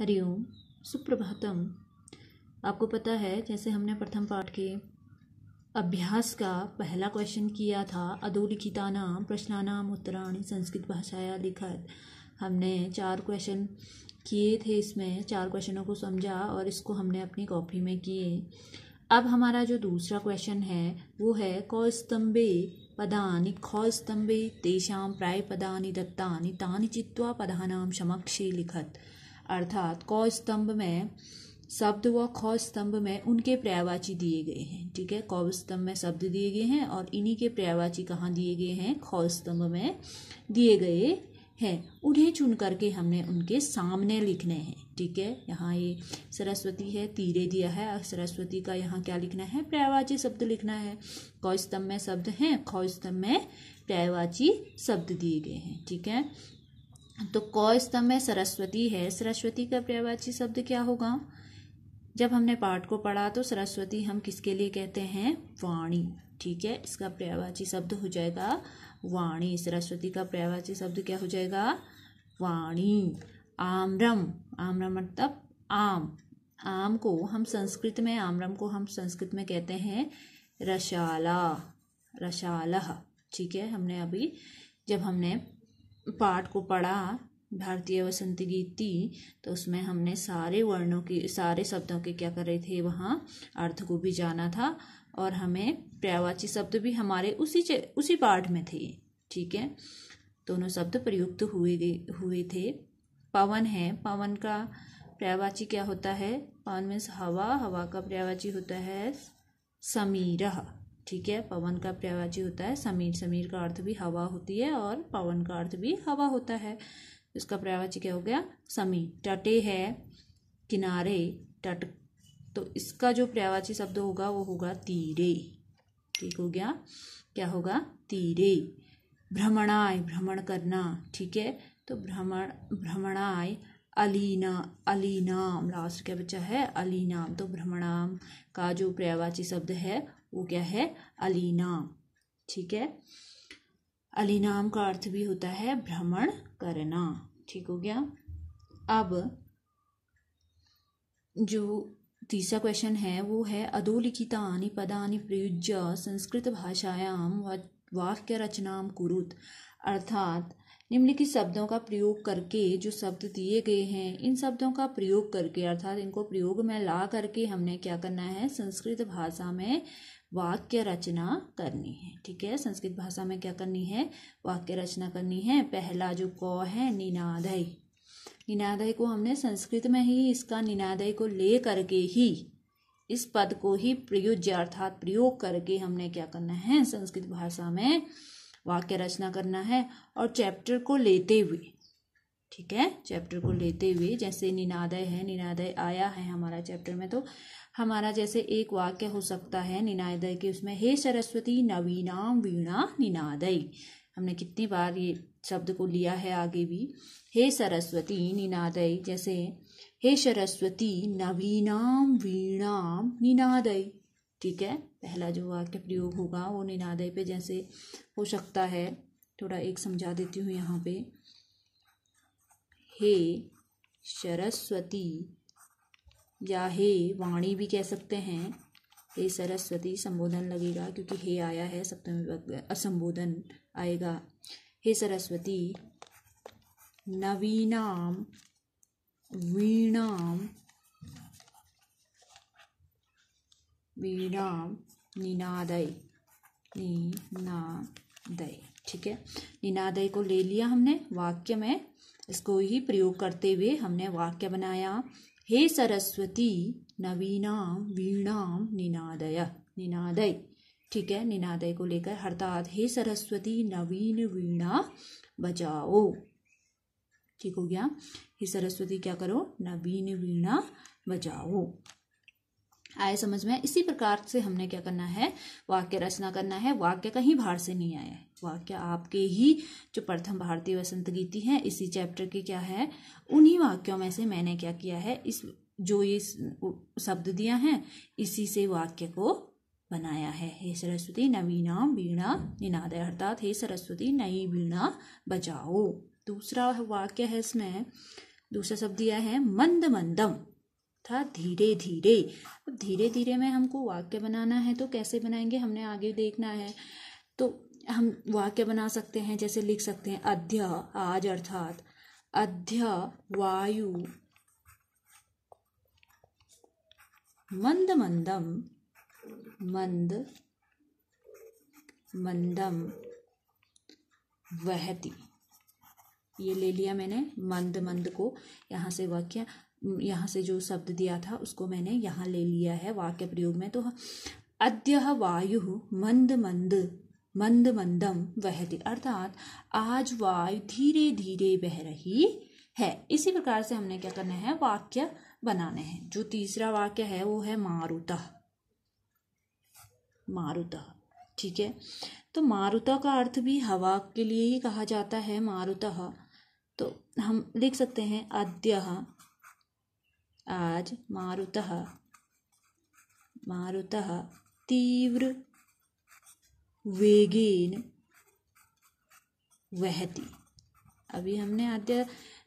हरिओम सुप्रभातम आपको पता है जैसे हमने प्रथम पाठ के अभ्यास का पहला क्वेश्चन किया था अधोलिखितानाम प्रश्नानाम उत्तराणी संस्कृत भाषाया लिखत हमने चार क्वेश्चन किए थे इसमें चार क्वेश्चनों को समझा और इसको हमने अपनी कॉपी में किए अब हमारा जो दूसरा क्वेश्चन है वो है कौस्तंभे पदानि खौस्तंभे तेषां प्राय पदानि दत्ता तानि चित्वा पदानां समक्षे लिखत अर्थात क स्तंभ में शब्द व ख स्तंभ में उनके पर्यावाची दिए गए हैं ठीक है क स्तंभ में शब्द दिए गए हैं और इन्हीं के पर्यावाची कहाँ दिए गए हैं ख स्तंभ में दिए गए हैं उन्हें चुन करके हमने उनके सामने लिखने हैं ठीक है यहाँ ये सरस्वती है तीरे दिया है और सरस्वती का यहाँ क्या लिखना है पर्यावाची शब्द लिखना है क स्तंभ में शब्द हैं ख स्तंभ में पर्यावाची शब्द दिए गए हैं ठीक है तो क स्तंभ में सरस्वती है सरस्वती का पर्यायवाची शब्द क्या होगा जब हमने पाठ को पढ़ा तो सरस्वती हम किसके लिए कहते हैं वाणी ठीक है इसका पर्यायवाची शब्द हो जाएगा वाणी सरस्वती का पर्यायवाची शब्द क्या हो जाएगा वाणी आम्रम आम्रम मतलब आम आम को हम संस्कृत में आम्रम को हम संस्कृत में कहते हैं रसाला रसाला ठीक है हमने अभी जब हमने पाठ को पढ़ा भारतीय वसंत गीति तो उसमें हमने सारे वर्णों की सारे शब्दों के क्या कर रहे थे वहाँ अर्थ को भी जाना था और हमें पर्यावाची शब्द भी हमारे उसी उसी पाठ में थे ठीक है दोनों शब्द प्रयुक्त हुए हुए थे पवन है पवन का पर्यावाची क्या होता है पवन मीन्स हवा हवा का पर्यावाची होता है समीरह ठीक है पवन का पर्यायवाची होता है समीर समीर का अर्थ भी हवा होती है और पवन का अर्थ भी हवा होता है इसका पर्यायवाची क्या हो गया समी टटे है किनारे टट तो इसका जो पर्यायवाची शब्द होगा वो होगा तीरे ठीक हो गया क्या होगा तीरे भ्रमणाय भ्रमण करना ठीक है तो भ्रमण भ्रमणाय अलीना अलीनाम लास्ट क्या बच्चा है अलीनाम तो भ्रमणाम का जो पर्यायवाची शब्द है वो क्या है अलीनाम ठीक है अलीनाम का अर्थ भी होता है भ्रमण करना ठीक हो गया अब जो तीसरा क्वेश्चन है वो है अधोलिखिता पदानि प्रयुज्य संस्कृत भाषायाम वाक्य रचनाम कुरुत अर्थात निम्नलिखित शब्दों का प्रयोग करके जो शब्द दिए गए हैं इन शब्दों का प्रयोग करके अर्थात इनको प्रयोग में ला करके हमने क्या करना है संस्कृत भाषा में वाक्य रचना करनी है ठीक है संस्कृत भाषा में क्या करनी है वाक्य रचना करनी है पहला जो क है निनादय निनादय को हमने संस्कृत में ही इसका निनादय को ले करके ही इस पद को ही प्रयुज्य अर्थात प्रयोग करके हमने क्या करना है संस्कृत भाषा में वाक्य रचना करना है और चैप्टर को लेते हुए ठीक है चैप्टर को लेते हुए जैसे निनादय है निनादय आया है हमारा चैप्टर में तो हमारा जैसे एक वाक्य हो सकता है निनादय के उसमें हे सरस्वती नवीनाम वीणा निनादय हमने कितनी बार ये शब्द को लिया है आगे भी हे सरस्वती निनादय जैसे हे सरस्वती नवीनाम वीणाम निनादय ठीक है पहला जो वाक्य प्रयोग होगा वो निनादय पे जैसे हो सकता है थोड़ा एक समझा देती हूँ यहाँ पे हे सरस्वती या हे वाणी भी कह सकते हैं हे सरस्वती संबोधन लगेगा क्योंकि हे आया है सप्तमी असंबोधन आएगा हे सरस्वती नवीनाम वीणाम वीणाम निनादय निनादय ठीक है निनादय को ले लिया हमने वाक्य में इसको ही प्रयोग करते हुए हमने वाक्य बनाया हे सरस्वती नवीनाम वीणाम निनादय निनादय ठीक है निनादय को लेकर अर्थात हे सरस्वती नवीन वीणा बजाओ ठीक हो गया हे सरस्वती क्या करो नवीन वीणा बजाओ आए समझ में इसी प्रकार से हमने क्या करना है वाक्य रचना करना है वाक्य कहीं बाहर से नहीं आया है वाक्य आपके ही जो प्रथम भारतीय वसंत गीति है इसी चैप्टर के क्या है उन्हीं वाक्यों में से मैंने क्या किया है इस जो ये शब्द दिया है इसी से वाक्य को बनाया है हे सरस्वती नवीना वीणा निनादय अर्थात हे सरस्वती नई वीणा बजाओ दूसरा वाक्य है इसमें दूसरा शब्द दिया है मंद मंदम था धीरे धीरे अब धीरे धीरे में हमको वाक्य बनाना है तो कैसे बनाएंगे हमने आगे देखना है तो हम वाक्य बना सकते हैं जैसे लिख सकते हैं अध्य आज अर्थात अध्य वायु मंद मंदम मंद मंदम वहती ये ले लिया मैंने मंद मंद को यहाँ से वाक्य यहाँ से जो शब्द दिया था उसको मैंने यहाँ ले लिया है वाक्य प्रयोग में तो अद्य वायु मंद मंद मंद मंदम वहती अर्थात आज वायु धीरे धीरे बह रही है इसी प्रकार से हमने क्या करना है वाक्य बनाने हैं जो तीसरा वाक्य है वो है मारुता मारुता ठीक है तो मारुता का अर्थ भी हवा के लिए ही कहा जाता है मारुता तो हम लिख सकते हैं अद्य आज मारुतः मारुतः तीव्र वेगेन वहती अभी हमने आद्य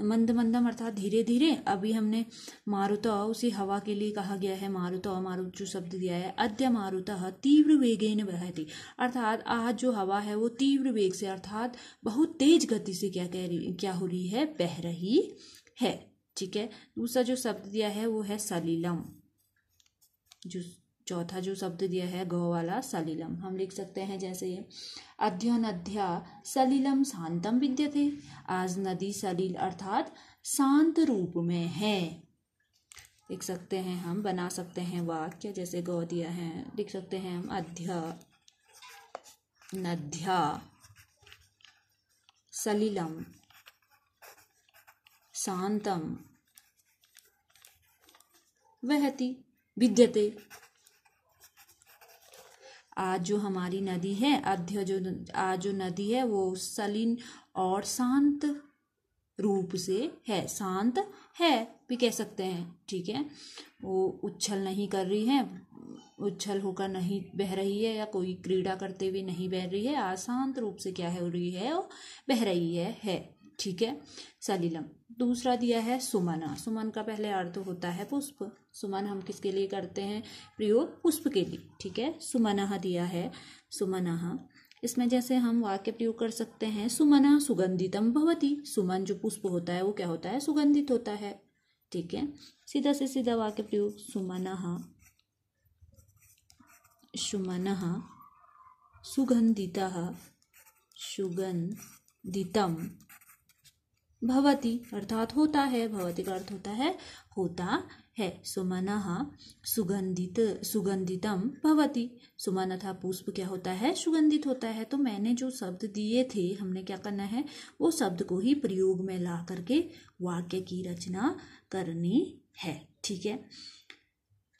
मंद मंदम अर्थात धीरे धीरे अभी हमने मारुता उसी हवा के लिए कहा गया है मारुता मारुत जो शब्द दिया है अद्य मारुतः तीव्र वेगेन बहती अर्थात आज जो हवा है वो तीव्र वेग से अर्थात बहुत तेज गति से क्या कह रही क्या हो रही है बह रही है ठीक है दूसरा जो शब्द दिया है वो है सलीलम जो चौथा जो शब्द दिया है गौ वाला सलीलम हम लिख सकते हैं जैसे ये अध्ययन अध्या सलीलम शांतम विद्य थे आज नदी सलील अर्थात शांत रूप में है लिख सकते हैं हम बना सकते हैं वाक्य जैसे गौ दिया है लिख सकते हैं हम अध्य नध्या सलीलम शांतम वहती विद्यते आज जो हमारी नदी है अध्य जो आज जो नदी है वो सलीन और शांत रूप से है शांत है भी कह सकते हैं ठीक है वो उच्छल नहीं कर रही है उच्छल होकर नहीं बह रही है या कोई क्रीड़ा करते हुए नहीं बह रही है आज शांत रूप से क्या है हो रही है वो बह रही है है ठीक है सलीलम दूसरा दिया है सुमना सुमन का पहले अर्थ होता है पुष्प सुमन हम किसके लिए करते हैं प्रयोग पुष्प के लिए ठीक है सुमनाह दिया है सुमनाह इसमें जैसे हम वाक्य प्रयोग कर सकते हैं सुमना सुगंधितम भवती सुमन जो पुष्प होता है वो क्या होता है सुगंधित होता है ठीक है सीधा से सीधा वाक्य प्रयोग सुमन सुमन सुगंधिता सुगंधितम भवती अर्थात होता है भवती का अर्थ होता है होता है सुमन सुगंधित सुगंधितम भवती सुमन था पुष्प क्या होता है सुगंधित होता है तो मैंने जो शब्द दिए थे हमने क्या करना है वो शब्द को ही प्रयोग में ला करके वाक्य की रचना करनी है ठीक है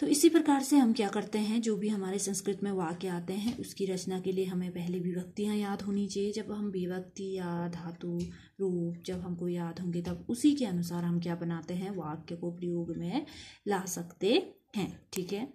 तो इसी प्रकार से हम क्या करते हैं जो भी हमारे संस्कृत में वाक्य आते हैं उसकी रचना के लिए हमें पहले विभक्तियाँ याद होनी चाहिए जब हम विभक्ति या धातु रूप जब हमको याद होंगे तब उसी के अनुसार हम क्या बनाते हैं वाक्य को प्रयोग में ला सकते हैं ठीक है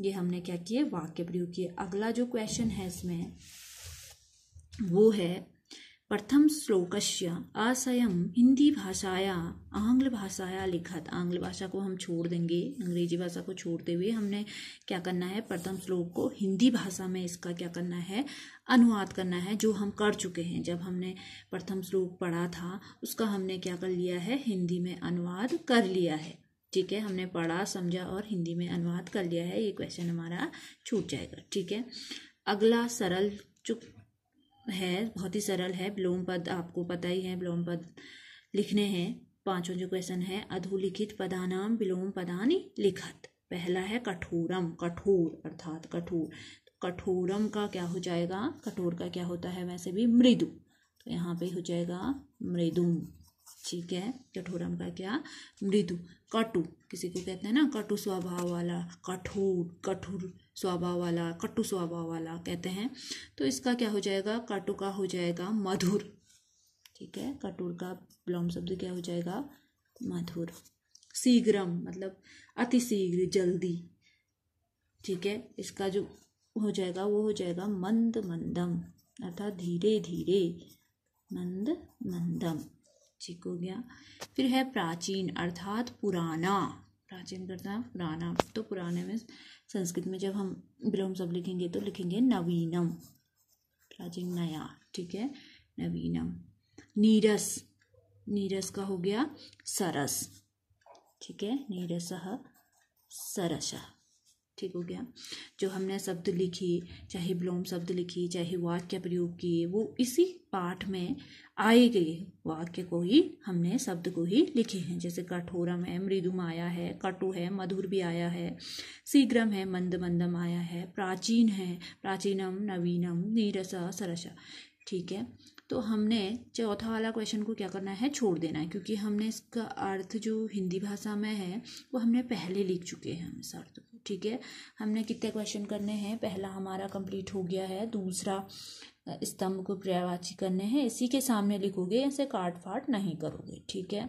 ये हमने क्या किए वाक्य प्रयोग किए अगला जो क्वेश्चन है इसमें वो है प्रथम श्लोक हिंदी भाषाया आंग्ल भाषाया लिखत आंग्ल भाषा को हम छोड़ देंगे अंग्रेजी भाषा को छोड़ते हुए हमने क्या करना है प्रथम श्लोक को हिंदी भाषा में इसका क्या करना है अनुवाद करना है जो हम कर चुके हैं जब हमने प्रथम श्लोक पढ़ा था उसका हमने क्या कर लिया है हिंदी में अनुवाद कर लिया है ठीक है हमने पढ़ा समझा और हिंदी में अनुवाद कर लिया है ये क्वेश्चन हमारा छूट जाएगा ठीक है अगला सरल चुप है बहुत ही सरल है ब्लोम पद आपको पता ही है ब्लोम पद लिखने हैं पांचों जो क्वेश्चन है अधोलिखित पदानाम विलोम पदानी लिखत पहला है कठोरम कठोर अर्थात कठोर तो कठोरम का क्या हो जाएगा कठोर का क्या होता है वैसे भी मृदु तो यहाँ पे हो जाएगा मृदुम ठीक है कठोरम का क्या मृदु कटु किसी को कहते हैं ना कटु स्वभाव वाला कठोर कठोर स्वभाव वाला कटु स्वभाव वाला कहते हैं तो इसका क्या हो जाएगा कटु का हो जाएगा मधुर ठीक है कटुर का ब्लॉम शब्द क्या हो जाएगा मधुर शीघ्रम मतलब अति शीघ्र जल्दी ठीक है इसका जो हो जाएगा वो हो जाएगा मंद मंदम अर्थात धीरे धीरे मंद मंदम ठीक हो गया फिर है प्राचीन अर्थात पुराना प्राचीन है पुराना तो पुराने में संस्कृत में जब हम विलोम सब लिखेंगे तो लिखेंगे नवीनम प्राचीन नया ठीक है नवीनम नीरस नीरस का हो गया सरस ठीक है नीरस सरस ठीक हो गया जो हमने शब्द लिखी चाहे ब्लोम शब्द लिखी चाहे वाक्य प्रयोग किए वो इसी पाठ में आए गए वाक्य को ही हमने शब्द को ही लिखे हैं जैसे कठोरम है मृदुम आया है कटु है मधुर भी आया है शीघ्रम है मंद मंदम आया है प्राचीन है प्राचीनम नवीनम नीरसा सरसा ठीक है तो हमने चौथा वाला क्वेश्चन को क्या करना है छोड़ देना है क्योंकि हमने इसका अर्थ जो हिंदी भाषा में है वो हमने पहले लिख चुके हैं हम इस अर्थ को ठीक है हमने कितने क्वेश्चन करने हैं पहला हमारा कंप्लीट हो गया है दूसरा स्तंभ को पर्यावाची करने हैं इसी के सामने लिखोगे ऐसे काट फाट नहीं करोगे ठीक है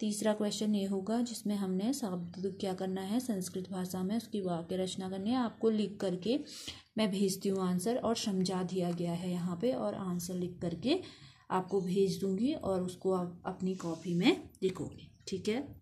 तीसरा क्वेश्चन ये होगा जिसमें हमने शब्द क्या करना है संस्कृत भाषा में उसकी वाक्य रचना करनी है आपको लिख करके मैं भेजती हूँ आंसर और समझा दिया गया है यहाँ पे और आंसर लिख करके आपको भेज दूँगी और उसको आप अपनी कॉपी में लिखोगे ठीक है